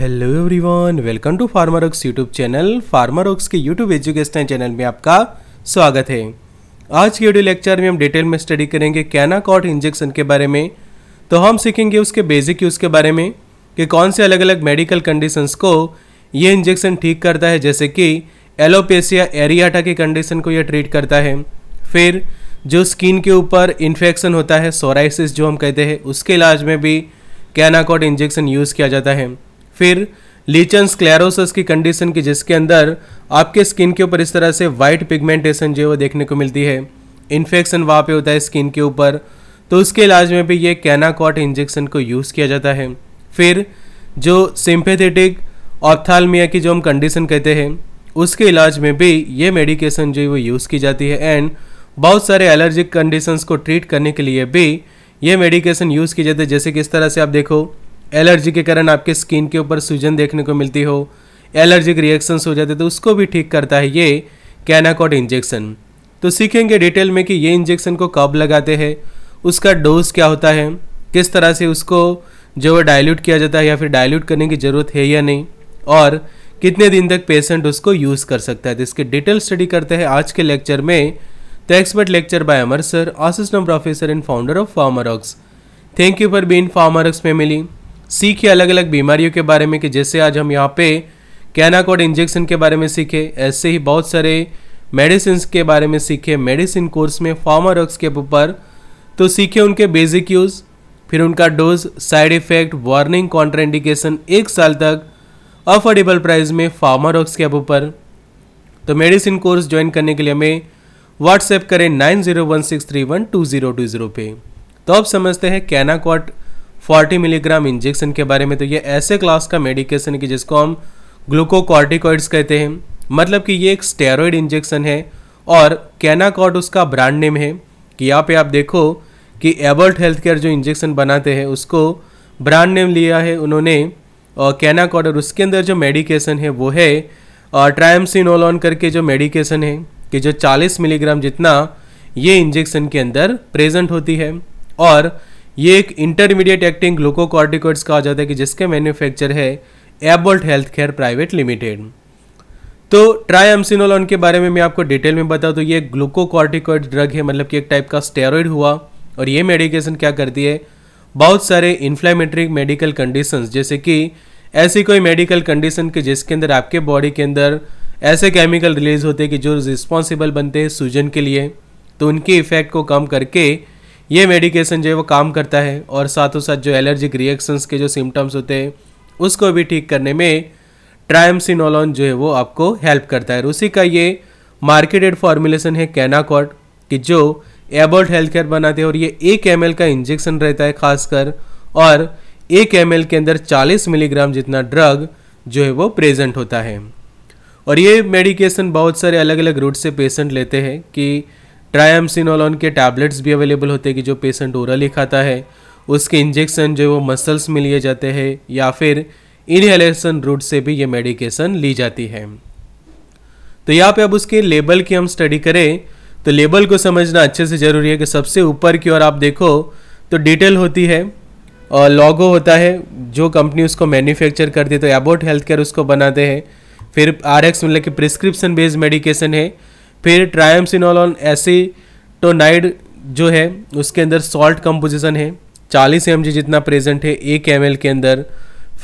hello everyone welcome to Ox YouTube channel Ox के YouTube educational channel में आपका स्वागत है आज के वीडियो लेक्चर में हम डिटेल में स्टडी करेंगे कैनाकॉट इंजेक्शन के बारे में तो हम सीखेंगे उसके बेसिक यूज़ के बारे में कि कौन से अलग अलग मेडिकल कंडीशंस को ये इंजेक्शन ठीक करता है जैसे कि एलोपेसिया एरियाटा की कंडीशन को यह ट्रीट करता है फिर जो स्किन के ऊपर इन्फेक्शन होता है सोराइसिस जो हम कहते हैं उसके इलाज में भी कैनाकॉट इंजेक्शन यूज़ किया जाता है फिर लीचन स्क्लेरोसिस की कंडीशन की जिसके अंदर आपके स्किन के ऊपर इस तरह से वाइट पिगमेंटेशन जो है वो देखने को मिलती है इन्फेक्शन वहाँ पे होता है स्किन के ऊपर तो उसके इलाज में भी ये कैनाकॉट इंजेक्शन को यूज़ किया जाता है फिर जो सिंपेथेटिक ऑप्थालमिया की जो हम कंडीशन कहते हैं उसके इलाज में भी ये मेडिकेशन जो है वो यूज़ की जाती है एंड बहुत सारे एलर्जिक कंडीशंस को ट्रीट करने के लिए भी ये मेडिकेशन यूज़ की जाती है जैसे कि इस तरह से आप देखो एलर्जी के कारण आपके स्किन के ऊपर सूजन देखने को मिलती हो एलर्जिक रिएक्शंस हो जाते तो उसको भी ठीक करता है ये कैनाकॉट इंजेक्शन तो सीखेंगे डिटेल में कि ये इंजेक्शन को कब लगाते हैं उसका डोज क्या होता है किस तरह से उसको जो है डायल्यूट किया जाता है या फिर डायल्यूट करने की ज़रूरत है या नहीं और कितने दिन तक पेशेंट उसको यूज़ कर सकता है तो इसके डिटेल स्टडी करते हैं आज के लेक्चर में the expert lecture by Amar sir assistant professor and founder of Pharmarox thank you for being Pharmarox family सीखे अलग अलग बीमारियों के बारे में कि जैसे आज हम यहाँ पे कैनाकोड इंजेक्शन के बारे में सीखे ऐसे ही बहुत सारे मेडिसिन के बारे में सीखे मेडिसिन कोर्स में फार्मारोक्स के ऊपर तो सीखे उनके बेसिक यूज़ फिर उनका dose side effect warning contraindication एक साल तक अफोर्डेबल प्राइस में फार्मारोक्स के ऊपर तो मेडिसिन कोर्स ज्वाइन करने के लिए हमें व्हाट्सएप करें nine zero one six three one two zero two zero पे तो अब समझते हैं कैनाकॉट 40 मिलीग्राम इंजेक्शन के बारे में तो ये ऐसे क्लास का मेडिकेशन है कि जिसको हम ग्लूकोकॉर्टिकॉइड्स कहते हैं मतलब कि ये एक स्टेरॉयड इंजेक्शन है और कैनाकॉट उसका ब्रांड नेम है कि यहाँ पे आप देखो कि एबर्ट हेल्थ केयर जो इंजेक्शन बनाते हैं उसको ब्रांड नेम लिया है उन्होंने और कैनाकॉट और उसके अंदर जो मेडिकेशन है वो है ट्रायमसिनोलॉन करके जो मेडिकेशन है कि जो 40 मिलीग्राम जितना ये इंजेक्शन के अंदर प्रेजेंट होती है और ये एक इंटरमीडिएट एक्टिंग ग्लूकोकॉर्टिकोइड्स कहा जाता है कि जिसके मैन्युफैक्चर है Abbott health care private limited तो ट्राइमसिनोलॉन के बारे में मैं आपको डिटेल में बता दूँ तो ये ग्लूकोकॉर्टिकोइड ड्रग है मतलब कि एक टाइप का स्टेरॉइड हुआ और ये मेडिकेशन क्या करती है बहुत सारे इन्फ्लेमेटरी मेडिकल कंडीशंस जैसे कि ऐसी कोई मेडिकल कंडीशन के जिसके अंदर आपके बॉडी के अंदर ऐसे केमिकल रिलीज होते हैं कि जो रिस्पॉन्सिबल बनते हैं सूजन के लिए तो उनके इफेक्ट को कम करके ये मेडिकेशन जो है वो काम करता है और साथों साथ जो एलर्जिक रिएक्शंस के जो सिम्टम्स होते हैं उसको भी ठीक करने में ट्राइमसिनोलॉन जो है वो आपको हेल्प करता है उसी का ये मार्केटेड फॉर्मुलेशन है कैनाकॉट कि जो एबोल्ट हेल्थ केयर बनाते हैं और ये एक एम का इंजेक्शन रहता है खासकर और एक एम के अंदर 40 मिलीग्राम जितना ड्रग जो है वो प्रेजेंट होता है और ये मेडिकेशन बहुत सारे अलग अलग रूट से पेशेंट लेते हैं कि ट्रायमसिनोलॉन के टैबलेट्स भी अवेलेबल होते हैं कि जो पेशेंट ओरली खाता है उसके इंजेक्शन जो वो मसल्स में लिए जाते हैं या फिर इनहेलेशन रूट से भी ये मेडिकेशन ली जाती है तो यहाँ पे अब उसके लेबल की हम स्टडी करें तो लेबल को समझना अच्छे से ज़रूरी है कि सबसे ऊपर की ओर आप देखो तो डिटेल होती है और लॉगो होता है जो कंपनी उसको मैन्युफैक्चर करती है तो एबोट हेल्थ केयर उसको बनाते हैं फिर आर एक्स मतलब कि प्रिस्क्रिप्शन बेस्ड मेडिकेशन है फिर ट्रायमसिनॉल एसीटोनाइड जो है उसके अंदर सॉल्ट कंपोजिशन है चालीस एम जितना प्रेजेंट है एक एम के अंदर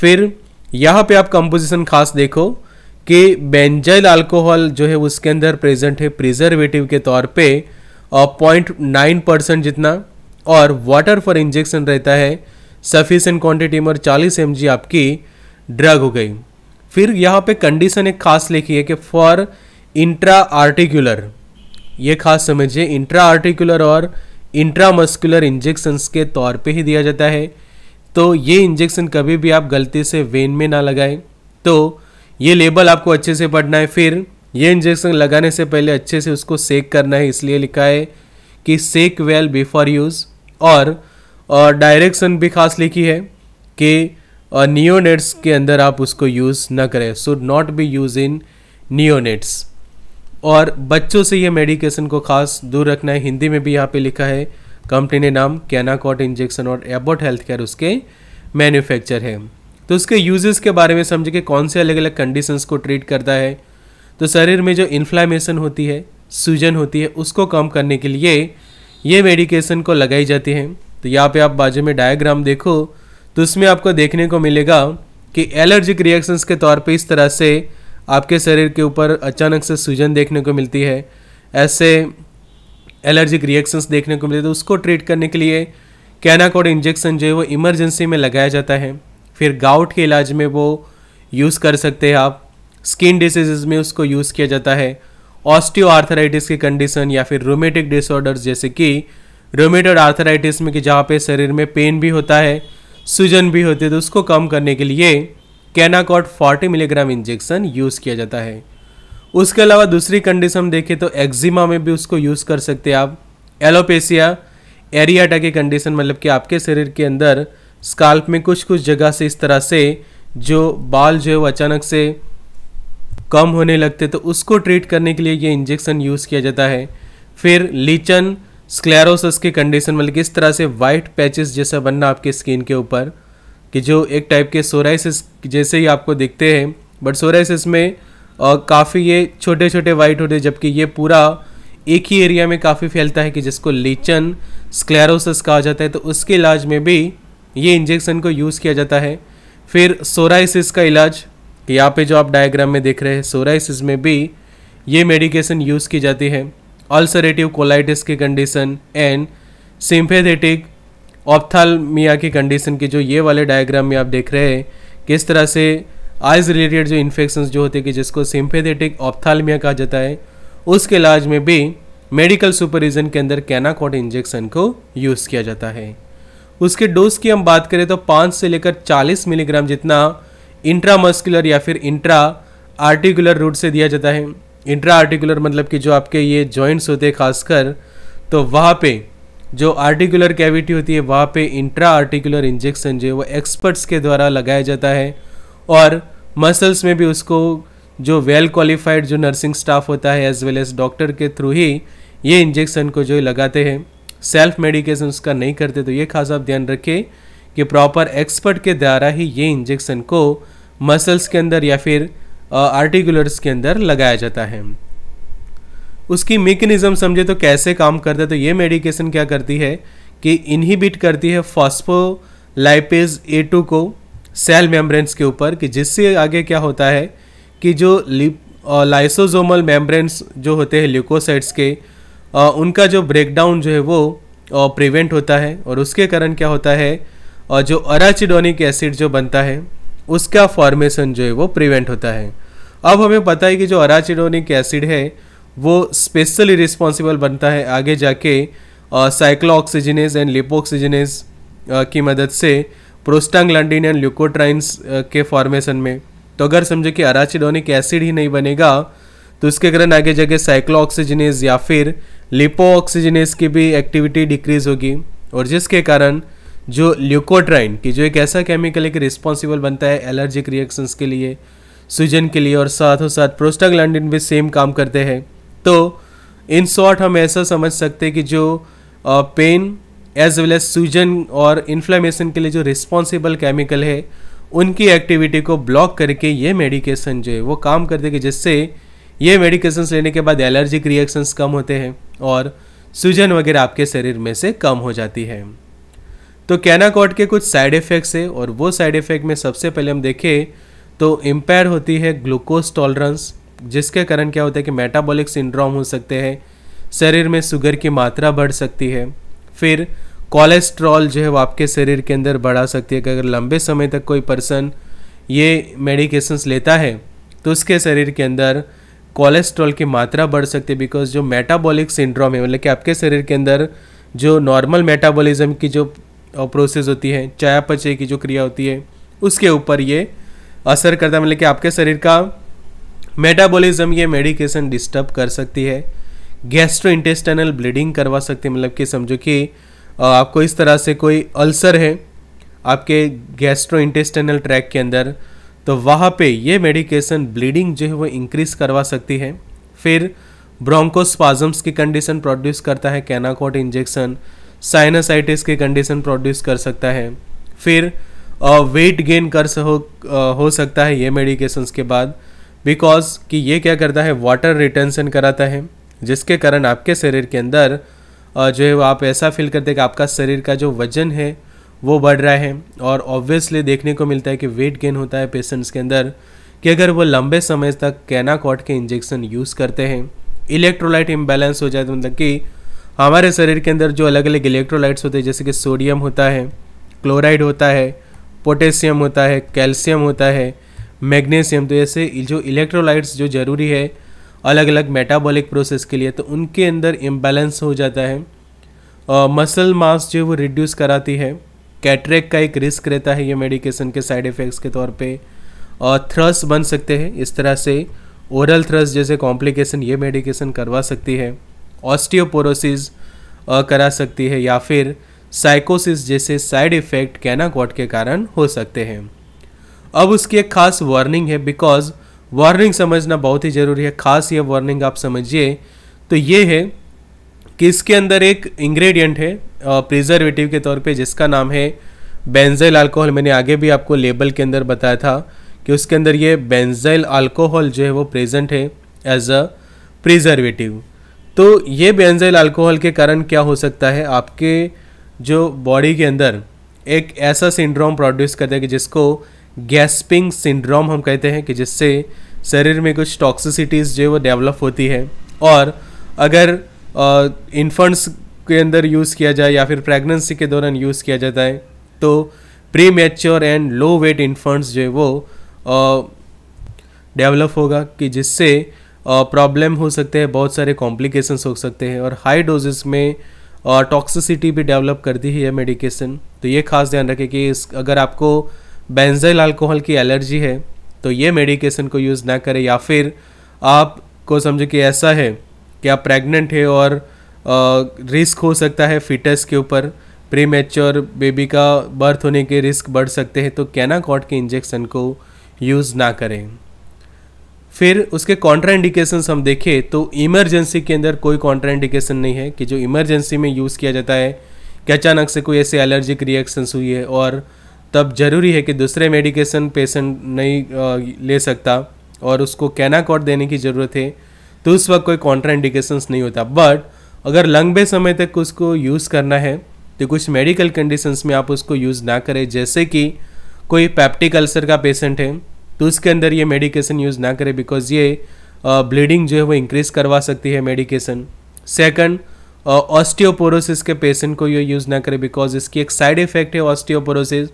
फिर यहाँ पे आप कंपोजिशन खास देखो कि बेंजाइल अल्कोहल जो है उसके अंदर प्रेजेंट है प्रिजर्वेटिव के तौर पे पॉइंट नाइन परसेंट जितना और वाटर फॉर इंजेक्शन रहता है सफिशेंट क्वांटिटी में और चालीस एम आपकी ड्रग हो गई फिर यहाँ पे कंडीशन एक खास लिखी है कि फॉर इंट्रा आर्टिकुलर ये खास समझिए इंट्रा आर्टिकुलर और इंट्रामस्कुलर इंजेक्शंस के तौर पे ही दिया जाता है तो ये इंजेक्शन कभी भी आप गलती से वेन में ना लगाएं तो ये लेबल आपको अच्छे से पढ़ना है फिर ये इंजेक्शन लगाने से पहले अच्छे से उसको सेक करना है इसलिए लिखा है कि सेक वेल बिफोर यूज़ और, और डायरेक्शन भी खास लिखी है कि नियोनेट्स के अंदर आप उसको यूज़ ना करें should not be use in neonates और बच्चों से ये मेडिकेशन को खास दूर रखना है हिंदी में भी यहाँ पे लिखा है कंपनी ने नाम कैनाकॉट इंजेक्शन और एबोट हेल्थ केयर उसके मैन्युफैक्चर है तो उसके यूजेस के बारे में समझे कि कौन से अलग अलग कंडीशंस को ट्रीट करता है तो शरीर में जो इन्फ्लामेशन होती है सूजन होती है उसको कम करने के लिए ये मेडिकेशन को लगाई जाती है तो यहाँ पे आप बाजू में डायग्राम देखो तो उसमें आपको देखने को मिलेगा कि एलर्जिक रिएक्शंस के तौर पे इस तरह से आपके शरीर के ऊपर अचानक से सूजन देखने को मिलती है ऐसे एलर्जिक रिएक्शंस देखने को मिलते हैं तो उसको ट्रीट करने के लिए कैनाकोड इंजेक्शन जो है वो इमरजेंसी में लगाया जाता है फिर गाउट के इलाज में वो यूज़ कर सकते हैं आप स्किन डिसीजेज में उसको यूज़ किया जाता है ऑस्टियो आर्थराइटिस की कंडीशन या फिर रोमेटिक डिसऑर्डर्स जैसे कि रोमेटेड आर्थराइटिस में कि जहाँ पे शरीर में पेन भी होता है सूजन भी होती है तो उसको कम करने के लिए कैनाकॉट 40 मिलीग्राम इंजेक्शन यूज़ किया जाता है उसके अलावा दूसरी कंडीशन देखें तो एक्जिमा में भी उसको यूज़ कर सकते हैं आप एलोपेसिया एरियाटा की कंडीशन मतलब कि आपके शरीर के अंदर स्काल्प में कुछ कुछ जगह से इस तरह से जो बाल जो है वो अचानक से कम होने लगते तो उसको ट्रीट करने के लिए ये इंजेक्शन यूज़ किया जाता है फिर लीचन स्क्लेरोसिस की कंडीशन मतलब कि इस तरह से वाइट पैचेस जैसा बनना आपके स्किन के ऊपर कि जो एक टाइप के सोराइसिस जैसे ही आपको दिखते हैं बट सोराइसिस में काफ़ी ये छोटे छोटे वाइट होते हैं जबकि ये पूरा एक ही एरिया में काफ़ी फैलता है कि जिसको लीचन स्क्लेरोसिस कहा जाता है तो उसके इलाज में भी ये इंजेक्शन को यूज़ किया जाता है फिर सोराइसिस का इलाज यहाँ पे जो आप डायग्राम में देख रहे हैं सोराइसिस में भी ये मेडिकेशन यूज़ की जाती है अल्सरेटिव कोलाइटिस की कंडीशन एंड सिंफेथेटिक ऑप्थालमिया की कंडीशन की जो ये वाले डायग्राम में आप देख रहे हैं किस तरह से आइज रिलेटेड जो इन्फेक्शन जो होते हैं कि जिसको सिंपेथेटिक ऑप्थालमिया कहा जाता है उसके इलाज में भी मेडिकल सुपरविजन के अंदर कैनाकॉट इंजेक्शन को यूज़ किया जाता है उसके डोज की हम बात करें तो 5 से लेकर 40 मिलीग्राम जितना इंट्रामस्कुलर या फिर इंट्रा आर्टिकुलर रूट से दिया जाता है इंट्रा आर्टिकुलर मतलब कि जो आपके ये जॉइंट्स होते हैं खासकर तो वहाँ पे जो आर्टिकुलर कैविटी होती है वहाँ पे इंट्रा आर्टिकुलर इंजेक्शन जो है वो एक्सपर्ट्स के द्वारा लगाया जाता है और मसल्स में भी उसको जो वेल क्वालिफाइड जो नर्सिंग स्टाफ होता है एज वेल एज डॉक्टर के थ्रू ही ये इंजेक्शन को जो लगाते हैं सेल्फ मेडिकेशन उसका नहीं करते तो ये खास आप ध्यान रखें कि प्रॉपर एक्सपर्ट के द्वारा ही ये इंजेक्शन को मसल्स के अंदर या फिर आर्टिकुलर्स uh, के अंदर लगाया जाता है उसकी मेकेनिज़म समझे तो कैसे काम करता है तो ये मेडिकेशन क्या करती है कि इनहिबिट करती है फॉस्फोलाइपेज ए टू को सेल मेम्ब्रेन्स के ऊपर कि जिससे आगे क्या होता है कि जो लिप लाइसोजोमल मेम्ब्रेन्स जो होते हैं ल्यूकोसाइट्स के आ, उनका जो ब्रेकडाउन जो है वो प्रिवेंट होता है और उसके कारण क्या होता है और जो अराचिडोनिक एसिड जो बनता है उसका फॉर्मेशन जो है वो प्रिवेंट होता है अब हमें पता है कि जो अराचिडोनिक एसिड है वो स्पेशली रिस्पॉन्सिबल बनता है आगे जाके साइक्लो ऑक्सीजनेज एंड लिपोक्सीजनेज की मदद से प्रोस्टांग्लैंडिन एंड ल्यूकोट्राइन्स के फॉर्मेशन में तो अगर समझो कि अराचिडोनिक एसिड ही नहीं बनेगा तो उसके कारण आगे जाके साइक्लो ऑक्सीजनेज या फिर लिपो ऑक्सीजनेज की भी एक्टिविटी डिक्रीज होगी और जिसके कारण जो ल्यूकोट्राइन की जो एक ऐसा केमिकल है कि रिस्पॉन्सिबल बनता है एलर्जिक रिएक्शंस के लिए सूजन के लिए और साथ साथ प्रोस्टाग्लैंडिन भी सेम काम करते हैं तो इन शॉर्ट हम ऐसा समझ सकते हैं कि जो पेन एज वेल एज सूजन और इन्फ्लेमेशन के लिए जो रिस्पॉन्सिबल केमिकल है उनकी एक्टिविटी को ब्लॉक करके ये मेडिकेशन जो है वो काम कर देगी जिससे ये मेडिकेशंस लेने के बाद एलर्जिक रिएक्शंस कम होते हैं और सूजन वगैरह आपके शरीर में से कम हो जाती है तो कैनाकॉट के कुछ साइड इफ़ेक्ट्स है और वो साइड इफ़ेक्ट में सबसे पहले हम देखें तो इम्पेयर होती है ग्लूकोज टॉलरेंस जिसके कारण क्या होता है कि मेटाबॉलिक सिंड्रोम हो सकते हैं शरीर में शुगर की मात्रा बढ़ सकती है फिर कोलेस्ट्रॉल जो है वो आपके शरीर के अंदर बढ़ा सकती है कि अगर लंबे समय तक कोई पर्सन ये मेडिकेशंस लेता है तो उसके शरीर के अंदर कोलेस्ट्रॉल की मात्रा बढ़ सकती है बिकॉज जो मेटाबॉलिक सिंड्रोम है मतलब कि आपके शरीर के अंदर जो नॉर्मल मेटाबॉलिज्म की जो प्रोसेस होती है चयापचय की जो क्रिया होती है उसके ऊपर ये असर करता है मतलब कि आपके शरीर का मेटाबॉलिज्म ये मेडिकेशन डिस्टर्ब कर सकती है गैस्ट्रो इंटेस्टनल ब्लीडिंग करवा सकती है मतलब कि समझो कि आपको इस तरह से कोई अल्सर है आपके गैस्ट्रो इंटेस्टनल ट्रैक के अंदर तो वहाँ पे ये मेडिकेशन ब्लीडिंग जो है वो इंक्रीज़ करवा सकती है फिर ब्रोंकोस्पाजम्स की कंडीशन प्रोड्यूस करता है कैनाकोट इंजेक्शन साइनासाइटिस की कंडीशन प्रोड्यूस कर सकता है फिर वेट गेन कर हो, हो सकता है ये मेडिकेशंस के बाद बिकॉज कि ये क्या करता है वाटर रिटेंशन कराता है जिसके कारण आपके शरीर के अंदर जो है आप ऐसा फील करते हैं कि आपका शरीर का जो वजन है वो बढ़ रहा है और ऑब्वियसली देखने को मिलता है कि वेट गेन होता है पेशेंट्स के अंदर कि अगर वो लंबे समय तक कैनाकॉट के इंजेक्शन यूज़ करते हैं इलेक्ट्रोलाइट इम्बैलेंस हो जाए तो मतलब कि हमारे शरीर के अंदर जो अलग अलग इलेक्ट्रोलाइट्स होते हैं जैसे कि सोडियम होता है क्लोराइड होता है पोटेशियम होता है कैल्शियम होता है मैग्नीशियम तो ऐसे जो इलेक्ट्रोलाइट्स जो ज़रूरी है अलग अलग मेटाबॉलिक प्रोसेस के लिए तो उनके अंदर इम्बैलेंस हो जाता है मसल मास जो है वो रिड्यूस कराती है कैटरेक का एक रिस्क रहता है ये मेडिकेशन के साइड इफ़ेक्ट्स के तौर पे और थ्रस बन सकते हैं इस तरह से ओरल थ्रस जैसे कॉम्प्लिकेशन ये मेडिकेशन करवा सकती है ऑस्टियोपोरोसिस करा सकती है या फिर साइकोसिस जैसे साइड इफ़ेक्ट कैनाकॉट के कारण हो सकते हैं अब उसकी एक खास वार्निंग है बिकॉज वार्निंग समझना बहुत ही ज़रूरी है खास ये वार्निंग आप समझिए तो ये है कि इसके अंदर एक इंग्रेडिएंट है प्रिजर्वेटिव के तौर पे जिसका नाम है बेंजाइल अल्कोहल मैंने आगे भी आपको लेबल के अंदर बताया था कि उसके अंदर ये बेंजाइल अल्कोहल जो है वो प्रेजेंट है एज अ प्रिजर्वेटिव तो ये बेंजाइल अल्कोहल के कारण क्या हो सकता है आपके जो बॉडी के अंदर एक ऐसा सिंड्रोम प्रोड्यूस कर देगा जिसको गैस्पिंग सिंड्रोम हम कहते हैं कि जिससे शरीर में कुछ टॉक्सिसिटीज़ जो है वो डेवलप होती है और अगर इन्फंट्स के अंदर यूज़ किया जाए या फिर प्रेगनेंसी के दौरान यूज़ किया जाता है तो premature and low weight infants जो है वो डेवलप होगा कि जिससे प्रॉब्लम हो सकते हैं बहुत सारे कॉम्प्लिकेशंस हो सकते हैं और हाई डोजेस में टॉक्सिसिटी भी डेवलप करती है यह मेडिकेशन तो ये खास ध्यान रखें कि इस अगर आपको बेंजाइल अल्कोहल की एलर्जी है तो ये मेडिकेशन को यूज़ ना करें या फिर आपको समझो कि ऐसा है कि आप प्रेग्नेंट है और रिस्क हो सकता है फिटस के ऊपर प्री मेच्योर बेबी का बर्थ होने के रिस्क बढ़ सकते हैं तो कैनाकॉट के इंजेक्शन को यूज़ ना करें फिर उसके कॉन्ट्राइंडिकेशंस हम देखें तो इमरजेंसी के अंदर कोई कॉन्ट्राइंडिकेशन नहीं है कि जो इमरजेंसी में यूज़ किया जाता है कि अचानक से कोई ऐसे एलर्जिक रिएक्शंस हुई है और तब ज़रूरी है कि दूसरे मेडिकेशन पेशेंट नहीं ले सकता और उसको कैनाकॉट देने की ज़रूरत है तो उस वक्त कोई इंडिकेशन नहीं होता बट अगर लंबे समय तक उसको यूज़ करना है तो कुछ मेडिकल कंडीशंस में आप उसको यूज़ ना करें जैसे कि कोई पैप्टिक अल्सर का पेशेंट है तो उसके अंदर ये मेडिकेशन यूज़ ना करें बिकॉज ये ब्लीडिंग जो है वो इंक्रीज़ करवा सकती है मेडिकेशन सेकंड ऑस्टियोपोरोसिस के पेशेंट को ये यूज़ ना करें बिकॉज इसकी एक साइड इफ़ेक्ट है ऑस्टियोपोरोसिस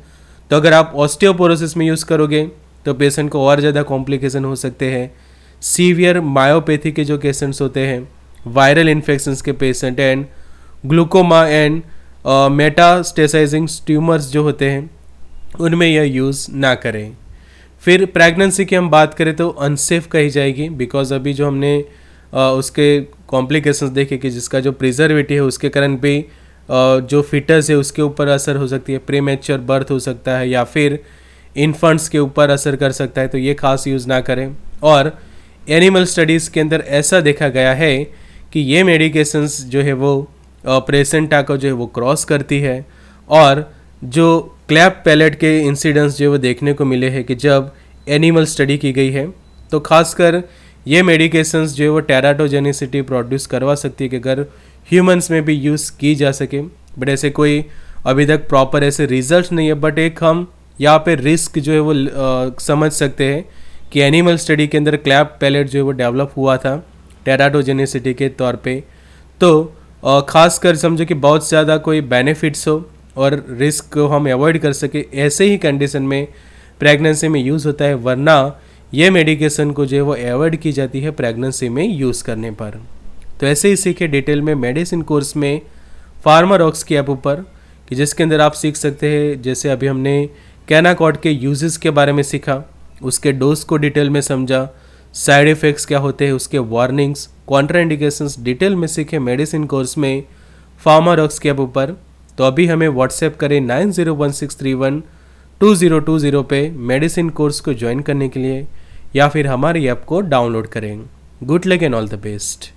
तो अगर आप ऑस्टियोपोरोसिस में यूज़ करोगे तो पेशेंट को और ज़्यादा कॉम्प्लिकेशन हो सकते हैं सीवियर मायोपैथी के जो पेशेंट्स होते हैं वायरल इन्फेक्शंस के patient and glaucoma and metastasizing tumours जो होते हैं उनमें यह यूज़ ना करें फिर प्रेगनेंसी की हम बात करें तो अनसेफ कही जाएगी बिकॉज अभी जो हमने आ, उसके कॉम्प्लिकेशंस देखे कि जिसका जो प्रिजर्वेटिव है उसके कारण भी जो फिटस है उसके ऊपर असर हो सकती है प्रीमेच्योर बर्थ हो सकता है या फिर इन्फंट्स के ऊपर असर कर सकता है तो ये खास यूज़ ना करें और एनिमल स्टडीज़ के अंदर ऐसा देखा गया है कि ये मेडिकेशंस जो है वो प्रेसेंटा को जो है वो क्रॉस करती है और जो क्लैप पैलेट के इंसिडेंट्स जो है वो देखने को मिले हैं कि जब एनिमल स्टडी की गई है तो खासकर ये मेडिकेशंस जो है वो टेराटोजेनिसिटी प्रोड्यूस करवा सकती है कि अगर ह्यूमंस में भी यूज़ की जा सके बट ऐसे कोई अभी तक प्रॉपर ऐसे रिजल्ट नहीं है बट एक हम यहाँ पे रिस्क जो है वो आ, समझ सकते हैं कि एनिमल स्टडी के अंदर क्लैप पैलेट जो है वो डेवलप हुआ था टेराटोजेनिसिटी के तौर पे तो खासकर खास कर समझो कि बहुत ज़्यादा कोई बेनिफिट्स हो और रिस्क को हम अवॉइड कर सके ऐसे ही कंडीशन में प्रेगनेंसी में यूज़ होता है वरना ये मेडिकेशन को जो है वो अवॉइड की जाती है प्रेगनेंसी में यूज़ करने पर तो ऐसे ही सीखे डिटेल में मेडिसिन कोर्स में फार्मारॉक्स की ऐप ऊपर कि जिसके अंदर आप सीख सकते हैं जैसे अभी हमने कैनाकॉट के यूजेस के बारे में सीखा उसके डोज को डिटेल में समझा साइड इफ़ेक्ट्स क्या होते हैं उसके वार्निंग्स कॉन्ट्राइंडिकेशंस डिटेल में सीखे मेडिसिन कोर्स में फार्मारॉक्स के ऐप ऊपर तो अभी हमें व्हाट्सएप करें nine zero one six three one two zero two zero पे मेडिसिन कोर्स को ज्वाइन करने के लिए या फिर हमारी ऐप को डाउनलोड करें good luck and all the best